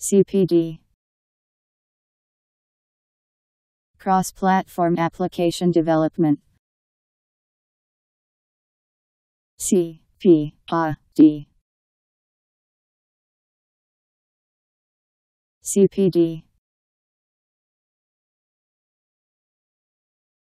CPD Cross-platform application development CPAD CPD